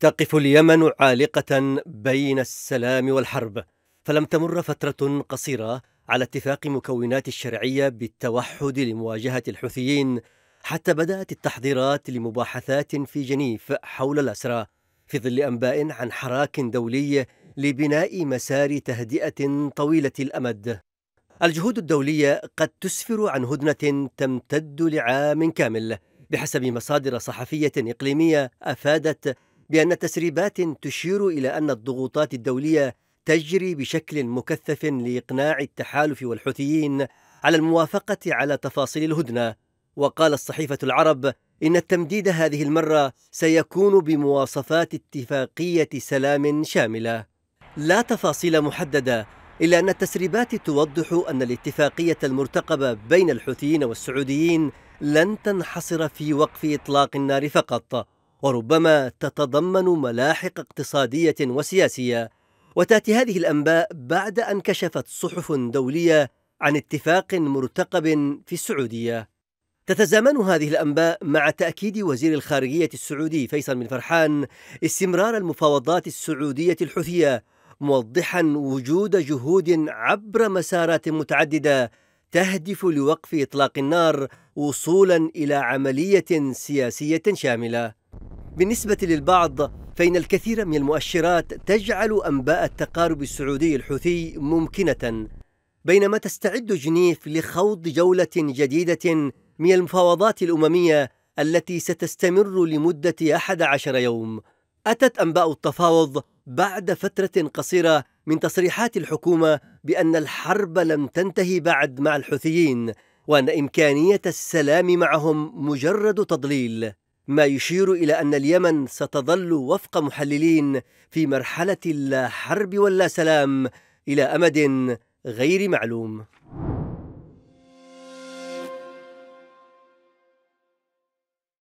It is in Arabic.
تقف اليمن عالقة بين السلام والحرب فلم تمر فترة قصيرة على اتفاق مكونات الشرعية بالتوحد لمواجهة الحوثيين حتى بدأت التحضيرات لمباحثات في جنيف حول الأسرى في ظل أنباء عن حراك دولي لبناء مسار تهدئة طويلة الأمد الجهود الدولية قد تسفر عن هدنة تمتد لعام كامل بحسب مصادر صحفية إقليمية أفادت بأن تسريبات تشير إلى أن الضغوطات الدولية تجري بشكل مكثف لإقناع التحالف والحوثيين على الموافقة على تفاصيل الهدنة وقال الصحيفة العرب إن التمديد هذه المرة سيكون بمواصفات اتفاقية سلام شاملة لا تفاصيل محددة إلا أن التسريبات توضح أن الاتفاقية المرتقبة بين الحوثيين والسعوديين لن تنحصر في وقف إطلاق النار فقط وربما تتضمن ملاحق اقتصادية وسياسية وتأتي هذه الأنباء بعد أن كشفت صحف دولية عن اتفاق مرتقب في السعودية تتزامن هذه الأنباء مع تأكيد وزير الخارجية السعودي فيصل بن فرحان استمرار المفاوضات السعودية الحوثية موضحا وجود جهود عبر مسارات متعددة تهدف لوقف إطلاق النار وصولا إلى عملية سياسية شاملة بالنسبة للبعض فإن الكثير من المؤشرات تجعل أنباء التقارب السعودي الحوثي ممكنة بينما تستعد جنيف لخوض جولة جديدة من المفاوضات الأممية التي ستستمر لمدة 11 يوم أتت أنباء التفاوض بعد فترة قصيرة من تصريحات الحكومة بأن الحرب لم تنتهي بعد مع الحوثيين وأن إمكانية السلام معهم مجرد تضليل ما يشير إلى أن اليمن ستظل وفق محللين في مرحلة لا حرب ولا سلام إلى أمد غير معلوم